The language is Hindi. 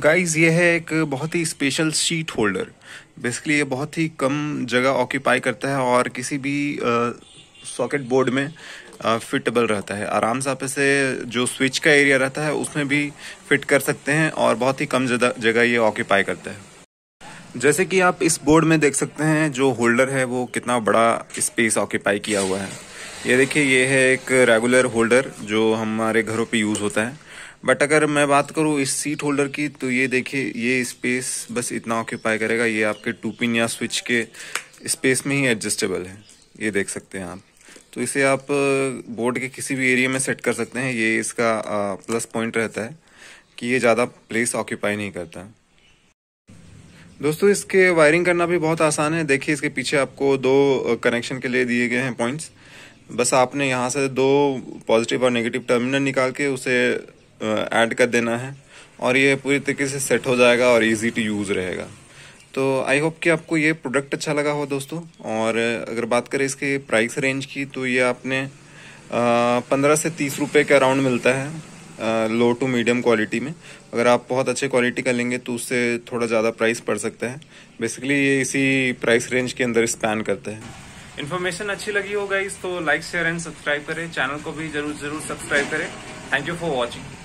गाइस ये है एक बहुत ही स्पेशल शीट होल्डर बेसिकली ये बहुत ही कम जगह ऑक्यूपाई करता है और किसी भी सॉकेट बोर्ड में फिटेबल रहता है आराम से आप इसे जो स्विच का एरिया रहता है उसमें भी फिट कर सकते हैं और बहुत ही कम जगह ये ऑक्यूपाई करता है जैसे कि आप इस बोर्ड में देख सकते हैं जो होल्डर है वो कितना बड़ा स्पेस ऑक्यूपाई किया हुआ है ये देखिए ये है एक रेगुलर होल्डर जो हमारे घरों पे यूज़ होता है बट अगर मैं बात करूँ इस सीट होल्डर की तो ये देखिए ये स्पेस बस इतना ऑक्यूपाई करेगा ये आपके टू पिन या स्विच के स्पेस में ही एडजस्टेबल है ये देख सकते हैं आप तो इसे आप बोर्ड के किसी भी एरिया में सेट कर सकते हैं ये इसका प्लस पॉइंट रहता है कि ये ज़्यादा प्लेस ऑक्यूपाई नहीं करता दोस्तों इसके वायरिंग करना भी बहुत आसान है देखिए इसके पीछे आपको दो कनेक्शन के लिए दिए गए हैं पॉइंट्स बस आपने यहाँ से दो पॉजिटिव और नेगेटिव टर्मिनल निकाल के उसे ऐड कर देना है और ये पूरी तरीके से सेट हो जाएगा और इजी टू यूज़ रहेगा तो आई होप कि आपको ये प्रोडक्ट अच्छा लगा हो दोस्तों और अगर बात करें इसके प्राइस रेंज की तो ये आपने पंद्रह से तीस रुपये के अराउंड मिलता है लो टू मीडियम क्वालिटी में अगर आप बहुत अच्छे क्वालिटी का लेंगे तो उससे थोड़ा ज़्यादा प्राइस पड़ सकता है बेसिकली ये इसी प्राइस रेंज के अंदर स्पैन करते हैं इन्फॉर्मेशन अच्छी लगी होगा इस तो लाइक शेयर एंड सब्सक्राइब करें चैनल को भी जरूर जरूर सब्सक्राइब करें थैंक यू फॉर वॉचिंग